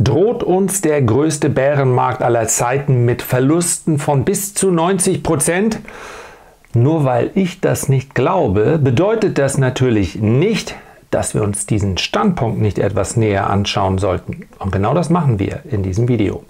Droht uns der größte Bärenmarkt aller Zeiten mit Verlusten von bis zu 90 Prozent? Nur weil ich das nicht glaube, bedeutet das natürlich nicht, dass wir uns diesen Standpunkt nicht etwas näher anschauen sollten. Und genau das machen wir in diesem Video.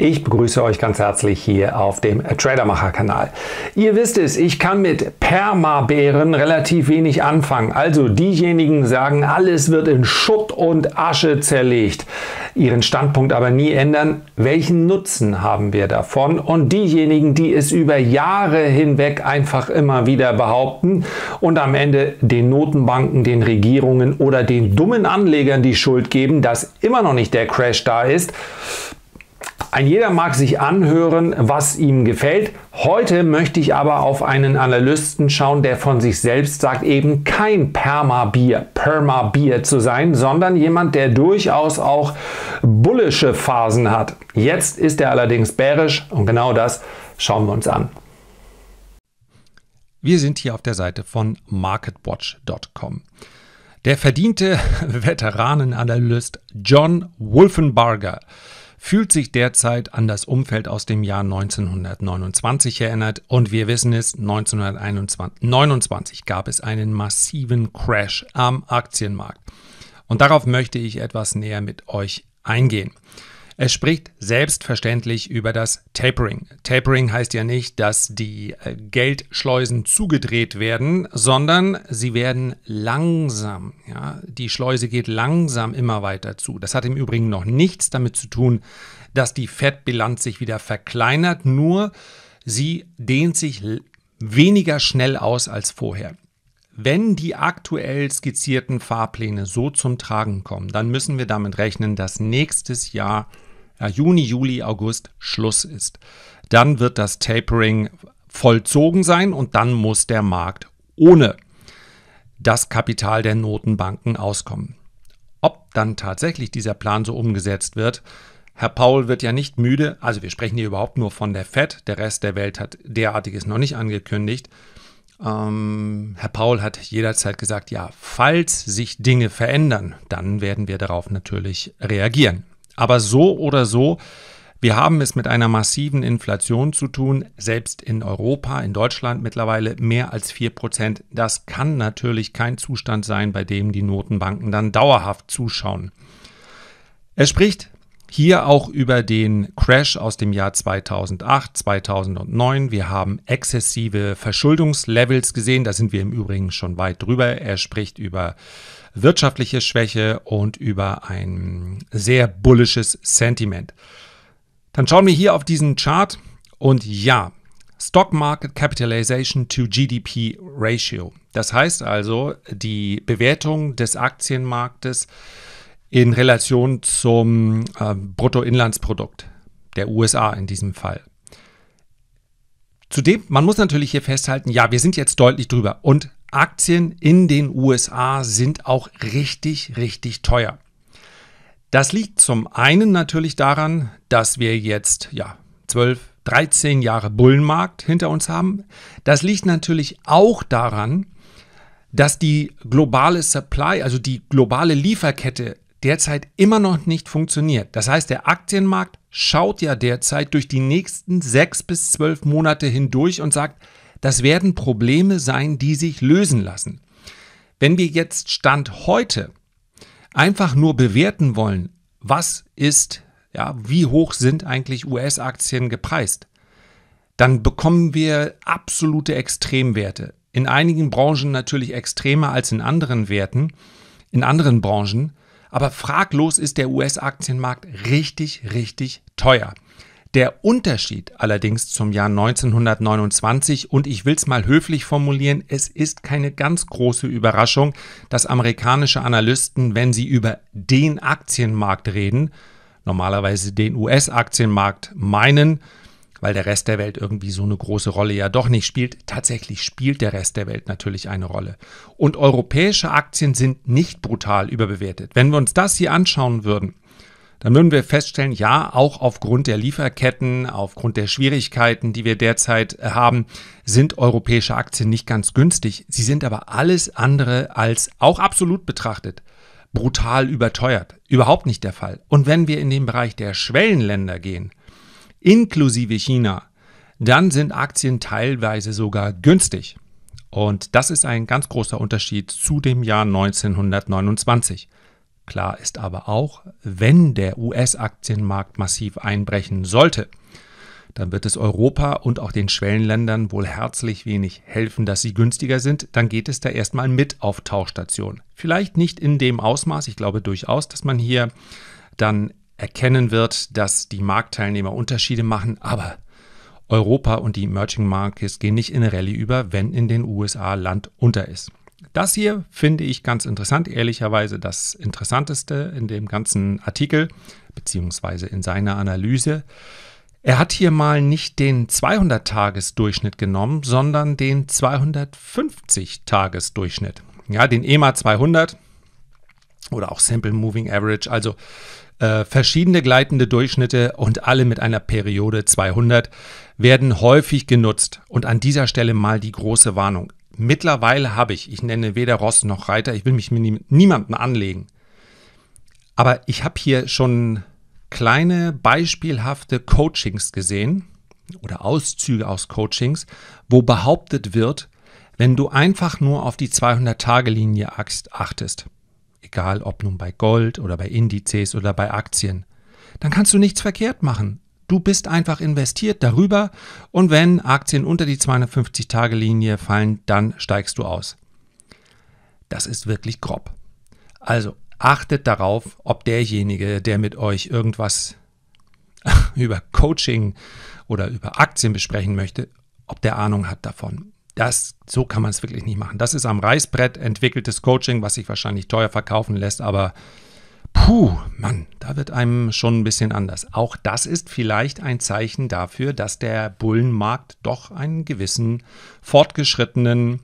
Ich begrüße euch ganz herzlich hier auf dem Tradermacher-Kanal. Ihr wisst es, ich kann mit Permabären relativ wenig anfangen. Also diejenigen sagen, alles wird in Schutt und Asche zerlegt, ihren Standpunkt aber nie ändern. Welchen Nutzen haben wir davon? Und diejenigen, die es über Jahre hinweg einfach immer wieder behaupten und am Ende den Notenbanken, den Regierungen oder den dummen Anlegern die Schuld geben, dass immer noch nicht der Crash da ist ein jeder mag sich anhören, was ihm gefällt. Heute möchte ich aber auf einen Analysten schauen, der von sich selbst sagt, eben kein Permabier, bier zu sein, sondern jemand, der durchaus auch bullische Phasen hat. Jetzt ist er allerdings bärisch und genau das schauen wir uns an. Wir sind hier auf der Seite von marketwatch.com. Der verdiente Veteranenanalyst John Wolfenbarger fühlt sich derzeit an das Umfeld aus dem Jahr 1929 erinnert und wir wissen es, 1929 gab es einen massiven Crash am Aktienmarkt. Und darauf möchte ich etwas näher mit euch eingehen. Es spricht selbstverständlich über das Tapering. Tapering heißt ja nicht, dass die äh, Geldschleusen zugedreht werden, sondern sie werden langsam. Ja? Die Schleuse geht langsam immer weiter zu. Das hat im Übrigen noch nichts damit zu tun, dass die Fettbilanz sich wieder verkleinert, nur sie dehnt sich weniger schnell aus als vorher. Wenn die aktuell skizzierten Fahrpläne so zum Tragen kommen, dann müssen wir damit rechnen, dass nächstes Jahr ja, Juni, Juli, August Schluss ist. Dann wird das Tapering vollzogen sein und dann muss der Markt ohne das Kapital der Notenbanken auskommen. Ob dann tatsächlich dieser Plan so umgesetzt wird, Herr Paul wird ja nicht müde, also wir sprechen hier überhaupt nur von der Fed, der Rest der Welt hat derartiges noch nicht angekündigt. Ähm, Herr Paul hat jederzeit gesagt, ja, falls sich Dinge verändern, dann werden wir darauf natürlich reagieren. Aber so oder so, wir haben es mit einer massiven Inflation zu tun, selbst in Europa, in Deutschland mittlerweile mehr als 4%. Das kann natürlich kein Zustand sein, bei dem die Notenbanken dann dauerhaft zuschauen. Er spricht hier auch über den Crash aus dem Jahr 2008, 2009. Wir haben exzessive Verschuldungslevels gesehen, da sind wir im Übrigen schon weit drüber. Er spricht über äh, wirtschaftliche Schwäche und über ein sehr bullisches Sentiment. Dann schauen wir hier auf diesen Chart und ja, Stock Market Capitalization to GDP Ratio. Das heißt also die Bewertung des Aktienmarktes in Relation zum äh, Bruttoinlandsprodukt der USA in diesem Fall. Zudem, man muss natürlich hier festhalten, ja, wir sind jetzt deutlich drüber. Und Aktien in den USA sind auch richtig, richtig teuer. Das liegt zum einen natürlich daran, dass wir jetzt ja 12, 13 Jahre Bullenmarkt hinter uns haben. Das liegt natürlich auch daran, dass die globale Supply, also die globale Lieferkette derzeit immer noch nicht funktioniert. Das heißt, der Aktienmarkt schaut ja derzeit durch die nächsten sechs bis zwölf Monate hindurch und sagt, das werden Probleme sein, die sich lösen lassen. Wenn wir jetzt Stand heute einfach nur bewerten wollen, was ist, ja, wie hoch sind eigentlich US-Aktien gepreist, dann bekommen wir absolute Extremwerte. In einigen Branchen natürlich extremer als in anderen Werten, in anderen Branchen. Aber fraglos ist der US-Aktienmarkt richtig, richtig teuer. Der Unterschied allerdings zum Jahr 1929 und ich will es mal höflich formulieren, es ist keine ganz große Überraschung, dass amerikanische Analysten, wenn sie über den Aktienmarkt reden, normalerweise den US-Aktienmarkt meinen, weil der Rest der Welt irgendwie so eine große Rolle ja doch nicht spielt. Tatsächlich spielt der Rest der Welt natürlich eine Rolle. Und europäische Aktien sind nicht brutal überbewertet. Wenn wir uns das hier anschauen würden, dann würden wir feststellen, ja, auch aufgrund der Lieferketten, aufgrund der Schwierigkeiten, die wir derzeit äh, haben, sind europäische Aktien nicht ganz günstig. Sie sind aber alles andere als, auch absolut betrachtet, brutal überteuert. Überhaupt nicht der Fall. Und wenn wir in den Bereich der Schwellenländer gehen, inklusive China, dann sind Aktien teilweise sogar günstig. Und das ist ein ganz großer Unterschied zu dem Jahr 1929. Klar ist aber auch, wenn der US-Aktienmarkt massiv einbrechen sollte, dann wird es Europa und auch den Schwellenländern wohl herzlich wenig helfen, dass sie günstiger sind. Dann geht es da erstmal mit auf Tauschstation. Vielleicht nicht in dem Ausmaß, ich glaube durchaus, dass man hier dann erkennen wird, dass die Marktteilnehmer Unterschiede machen, aber Europa und die Emerging Markets gehen nicht in eine Rallye über, wenn in den USA Land unter ist. Das hier finde ich ganz interessant, ehrlicherweise das Interessanteste in dem ganzen Artikel, beziehungsweise in seiner Analyse. Er hat hier mal nicht den 200-Tages-Durchschnitt genommen, sondern den 250-Tages-Durchschnitt. Ja, den EMA 200 oder auch Simple Moving Average, also äh, verschiedene gleitende Durchschnitte und alle mit einer Periode 200 werden häufig genutzt. Und an dieser Stelle mal die große Warnung. Mittlerweile habe ich, ich nenne weder Ross noch Reiter, ich will mich mit niemandem anlegen. Aber ich habe hier schon kleine beispielhafte Coachings gesehen oder Auszüge aus Coachings, wo behauptet wird, wenn du einfach nur auf die 200-Tage-Linie achtest, egal ob nun bei Gold oder bei Indizes oder bei Aktien, dann kannst du nichts verkehrt machen. Du bist einfach investiert darüber und wenn Aktien unter die 250-Tage-Linie fallen, dann steigst du aus. Das ist wirklich grob. Also achtet darauf, ob derjenige, der mit euch irgendwas über Coaching oder über Aktien besprechen möchte, ob der Ahnung hat davon. Das, so kann man es wirklich nicht machen. Das ist am Reißbrett entwickeltes Coaching, was sich wahrscheinlich teuer verkaufen lässt, aber Puh, Mann, da wird einem schon ein bisschen anders. Auch das ist vielleicht ein Zeichen dafür, dass der Bullenmarkt doch einen gewissen fortgeschrittenen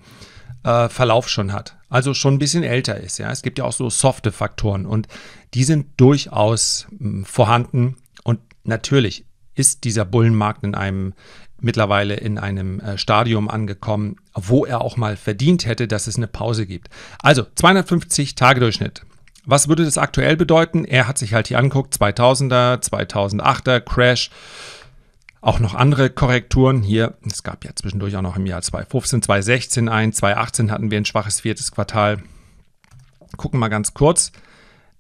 äh, Verlauf schon hat. Also schon ein bisschen älter ist. Ja, es gibt ja auch so softe Faktoren und die sind durchaus mh, hm, vorhanden. Und natürlich ist dieser Bullenmarkt in einem mittlerweile in einem äh, Stadium angekommen, wo er auch mal verdient hätte, dass es eine Pause gibt. Also 250 Tage Durchschnitt. Was würde das aktuell bedeuten? Er hat sich halt hier anguckt, 2000er, 2008er, Crash, auch noch andere Korrekturen hier. Es gab ja zwischendurch auch noch im Jahr 2015, 2016 ein, 2018 hatten wir ein schwaches viertes Quartal. Gucken mal ganz kurz.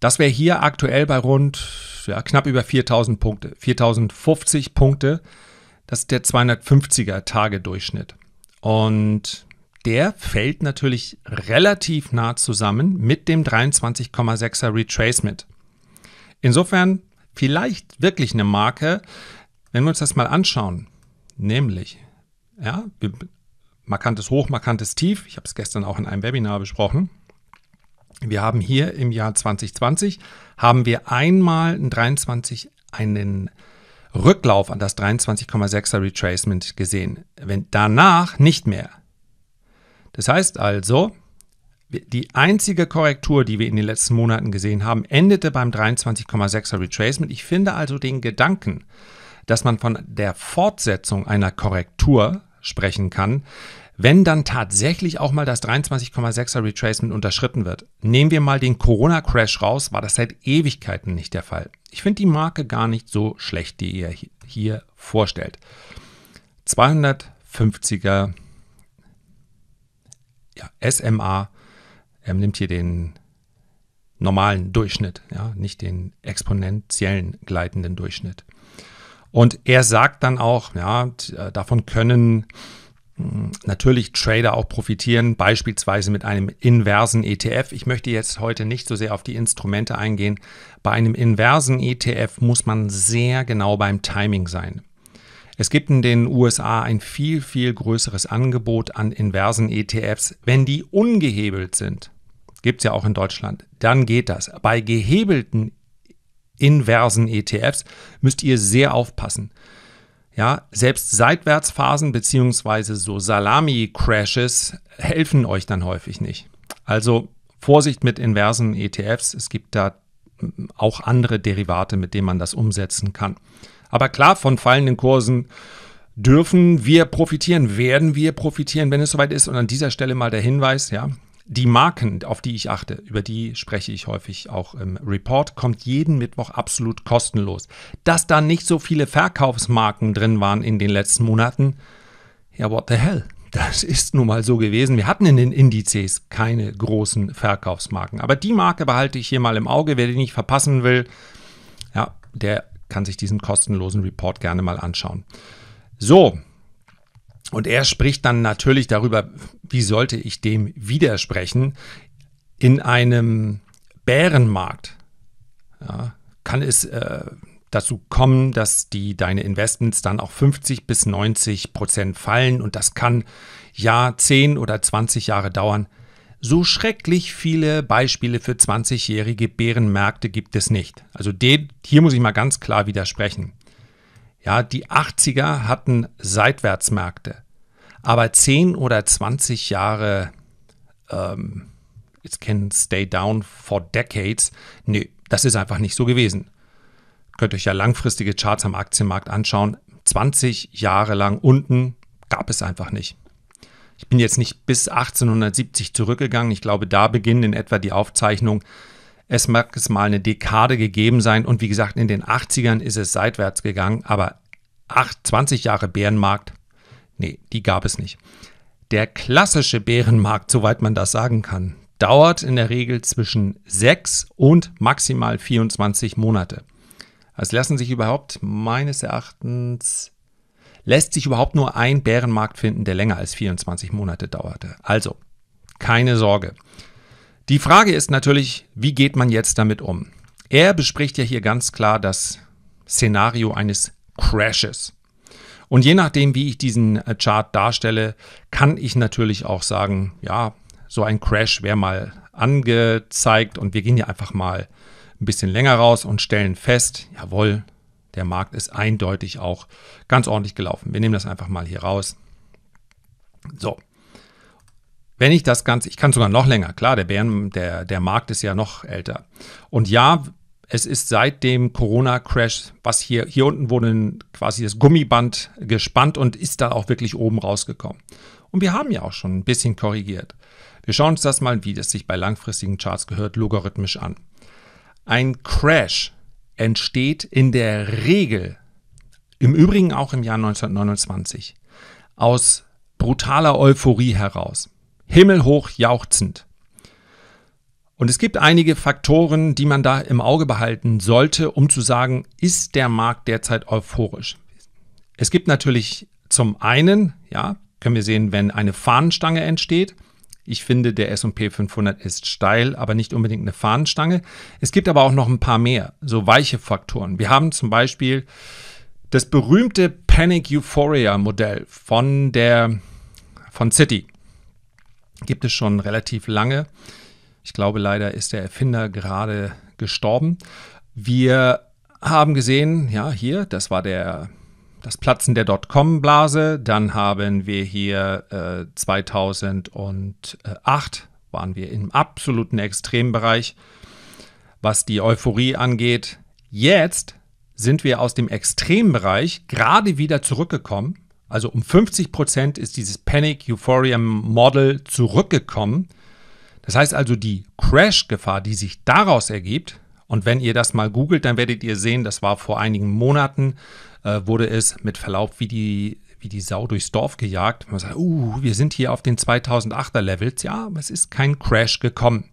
Das wäre hier aktuell bei rund ja, knapp über 4000 Punkte, 4050 Punkte. Das ist der 250er Tage Durchschnitt. Und der fällt natürlich relativ nah zusammen mit dem 23,6er Retracement. Insofern vielleicht wirklich eine Marke, wenn wir uns das mal anschauen, nämlich ja, markantes Hoch, markantes Tief, ich habe es gestern auch in einem Webinar besprochen. Wir haben hier im Jahr 2020 haben wir einmal in 23 einen Rücklauf an das 23,6er Retracement gesehen. Wenn danach nicht mehr. Das heißt also, die einzige Korrektur, die wir in den letzten Monaten gesehen haben, endete beim 23,6er Retracement. Ich finde also den Gedanken, dass man von der Fortsetzung einer Korrektur sprechen kann, wenn dann tatsächlich auch mal das 23,6er Retracement unterschritten wird. Nehmen wir mal den Corona-Crash raus, war das seit Ewigkeiten nicht der Fall. Ich finde die Marke gar nicht so schlecht, die ihr hier vorstellt. 250er ja, SMA ähm, nimmt hier den normalen Durchschnitt, ja, nicht den exponentiellen gleitenden Durchschnitt. Und er sagt dann auch, ja, äh, davon können hm, natürlich Trader auch profitieren, beispielsweise mit einem inversen ETF. Ich möchte jetzt heute nicht so sehr auf die Instrumente eingehen. Bei einem inversen ETF muss man sehr genau beim Timing sein. Es gibt in den USA ein viel, viel größeres Angebot an inversen ETFs, wenn die ungehebelt sind. Gibt es ja auch in Deutschland. Dann geht das. Bei gehebelten inversen ETFs müsst ihr sehr aufpassen. Ja, selbst Seitwärtsphasen bzw. so Salami-Crashes helfen euch dann häufig nicht. Also Vorsicht mit inversen ETFs. Es gibt da hm, auch andere Derivate, mit denen man das umsetzen kann. Aber klar, von fallenden Kursen dürfen wir profitieren, werden wir profitieren, wenn es soweit ist. Und an dieser Stelle mal der Hinweis, ja, die Marken, auf die ich achte, über die spreche ich häufig auch im Report, kommt jeden Mittwoch absolut kostenlos. Dass da nicht so viele Verkaufsmarken drin waren in den letzten Monaten, ja, what the hell? Das ist nun mal so gewesen. Wir hatten in den Indizes keine großen Verkaufsmarken. Aber die Marke behalte ich hier mal im Auge. Wer die nicht verpassen will, ja, der kann sich diesen kostenlosen Report gerne mal anschauen. So, und er spricht dann natürlich darüber, wie sollte ich dem widersprechen in einem Bärenmarkt. Ja, kann es äh, dazu kommen, dass die deine Investments dann auch 50 bis 90 Prozent fallen und das kann ja 10 oder 20 Jahre dauern. So schrecklich viele Beispiele für 20-jährige Bärenmärkte gibt es nicht. Also den, hier muss ich mal ganz klar widersprechen. Ja, die 80er hatten Seitwärtsmärkte. Aber 10 oder 20 Jahre, ähm, it can stay down for decades, nee, das ist einfach nicht so gewesen. Könnt euch ja langfristige Charts am Aktienmarkt anschauen. 20 Jahre lang unten gab es einfach nicht. Ich bin jetzt nicht bis 1870 zurückgegangen. Ich glaube, da beginnen in etwa die Aufzeichnung. Es mag es mal eine Dekade gegeben sein und wie gesagt, in den 80ern ist es seitwärts gegangen, aber 8, 20 Jahre Bärenmarkt, nee, die gab es nicht. Der klassische Bärenmarkt, soweit man das sagen kann, dauert in der Regel zwischen 6 und maximal 24 Monate. Es also lassen sich überhaupt meines Erachtens lässt sich überhaupt nur ein Bärenmarkt finden, der länger als 24 Monate dauerte. Also, keine Sorge. Die Frage ist natürlich, wie geht man jetzt damit um? Er bespricht ja hier ganz klar das Szenario eines Crashes. Und je nachdem, wie ich diesen äh, Chart darstelle, kann ich natürlich auch sagen, ja, so ein Crash wäre mal angezeigt und wir gehen ja einfach mal ein bisschen länger raus und stellen fest, jawohl, der Markt ist eindeutig auch ganz ordentlich gelaufen. Wir nehmen das einfach mal hier raus. So. Wenn ich das Ganze, ich kann sogar noch länger, klar, der, Bären, der, der Markt ist ja noch älter. Und ja, es ist seit dem Corona-Crash, was hier, hier unten wurde quasi das Gummiband gespannt und ist da auch wirklich oben rausgekommen. Und wir haben ja auch schon ein bisschen korrigiert. Wir schauen uns das mal, wie das sich bei langfristigen Charts gehört, logarithmisch an. Ein Crash entsteht in der Regel, im Übrigen auch im Jahr 1929, aus brutaler Euphorie heraus, himmelhoch jauchzend. Und es gibt einige Faktoren, die man da im Auge behalten sollte, um zu sagen, ist der Markt derzeit euphorisch? Es gibt natürlich zum einen, ja, können wir sehen, wenn eine Fahnenstange entsteht, ich finde, der S&P 500 ist steil, aber nicht unbedingt eine Fahnenstange. Es gibt aber auch noch ein paar mehr, so weiche Faktoren. Wir haben zum Beispiel das berühmte Panic Euphoria Modell von der von City. Gibt es schon relativ lange. Ich glaube, leider ist der Erfinder gerade gestorben. Wir haben gesehen, ja, hier, das war der das Platzen der Dotcom-Blase. Dann haben wir hier äh, 2008 waren wir im absoluten Extrembereich, was die Euphorie angeht. Jetzt sind wir aus dem Extrembereich gerade wieder zurückgekommen. Also um 50 Prozent ist dieses Panic Euphoria Model zurückgekommen. Das heißt also, die Crash-Gefahr, die sich daraus ergibt, und wenn ihr das mal googelt, dann werdet ihr sehen, das war vor einigen Monaten äh, wurde es mit Verlaub wie die, wie die Sau durchs Dorf gejagt. Man sagt, uh, wir sind hier auf den 2008er Levels. Ja, es ist kein Crash gekommen.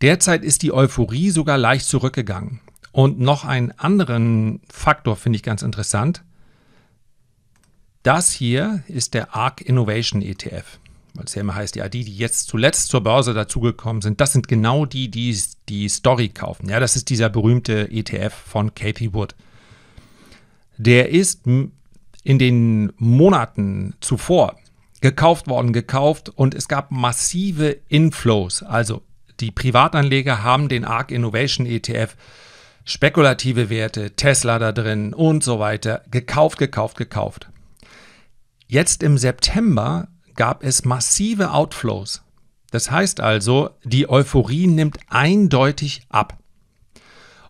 Derzeit ist die Euphorie sogar leicht zurückgegangen. Und noch einen anderen Faktor finde ich ganz interessant. Das hier ist der ARC Innovation ETF, weil es ja immer heißt, ja, die, die jetzt zuletzt zur Börse dazugekommen sind, das sind genau die, die die Story kaufen. Ja, das ist dieser berühmte ETF von Katie Wood der ist in den Monaten zuvor gekauft worden, gekauft und es gab massive Inflows. Also die Privatanleger haben den ARK Innovation ETF, spekulative Werte, Tesla da drin und so weiter, gekauft, gekauft, gekauft. Jetzt im September gab es massive Outflows. Das heißt also, die Euphorie nimmt eindeutig ab.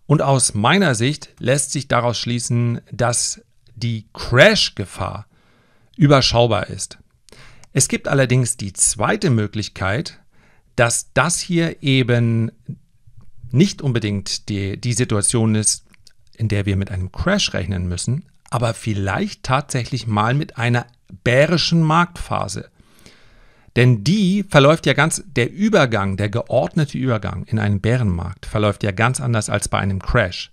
Und aus meiner Sicht lässt sich daraus schließen, dass die Crash-Gefahr überschaubar ist. Es gibt allerdings die zweite Möglichkeit, dass das hier eben nicht unbedingt die, die Situation ist, in der wir mit einem Crash rechnen müssen, aber vielleicht tatsächlich mal mit einer bärischen Marktphase. Denn die verläuft ja ganz, der Übergang, der geordnete Übergang in einen Bärenmarkt verläuft ja ganz anders als bei einem Crash.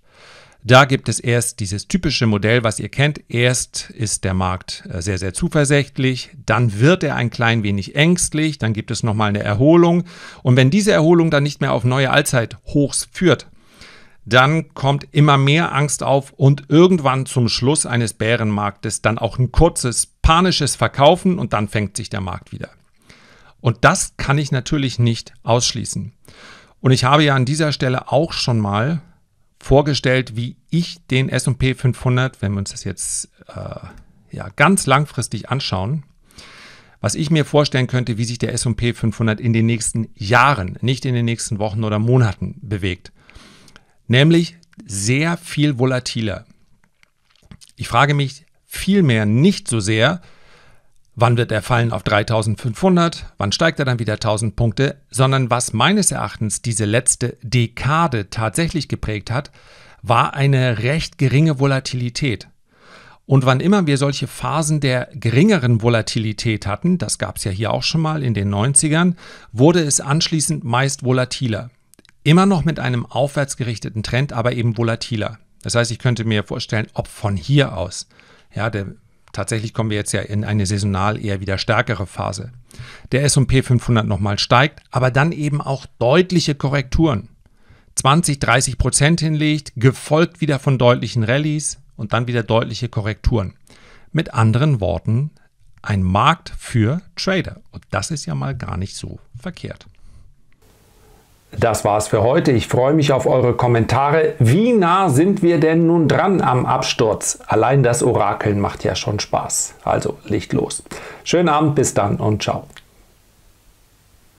Da gibt es erst dieses typische Modell, was ihr kennt. Erst ist der Markt äh, sehr, sehr zuversichtlich, dann wird er ein klein wenig ängstlich, dann gibt es nochmal eine Erholung. Und wenn diese Erholung dann nicht mehr auf neue Allzeithochs führt, dann kommt immer mehr Angst auf und irgendwann zum Schluss eines Bärenmarktes dann auch ein kurzes panisches Verkaufen und dann fängt sich der Markt wieder. Und das kann ich natürlich nicht ausschließen. Und ich habe ja an dieser Stelle auch schon mal vorgestellt, wie ich den SP 500, wenn wir uns das jetzt äh, ja, ganz langfristig anschauen, was ich mir vorstellen könnte, wie sich der SP 500 in den nächsten Jahren, nicht in den nächsten Wochen oder Monaten bewegt. Nämlich sehr viel volatiler. Ich frage mich vielmehr nicht so sehr, wann wird er fallen auf 3500, wann steigt er dann wieder 1000 Punkte, sondern was meines Erachtens diese letzte Dekade tatsächlich geprägt hat, war eine recht geringe Volatilität. Und wann immer wir solche Phasen der geringeren Volatilität hatten, das gab es ja hier auch schon mal in den 90ern, wurde es anschließend meist volatiler. Immer noch mit einem aufwärts gerichteten Trend, aber eben volatiler. Das heißt, ich könnte mir vorstellen, ob von hier aus, ja, der Tatsächlich kommen wir jetzt ja in eine saisonal eher wieder stärkere Phase. Der SP 500 nochmal steigt, aber dann eben auch deutliche Korrekturen. 20, 30 Prozent hinlegt, gefolgt wieder von deutlichen Rallyes und dann wieder deutliche Korrekturen. Mit anderen Worten, ein Markt für Trader. Und das ist ja mal gar nicht so verkehrt. Das war's für heute. Ich freue mich auf eure Kommentare. Wie nah sind wir denn nun dran am Absturz? Allein das Orakeln macht ja schon Spaß. Also Licht los. Schönen Abend, bis dann und ciao.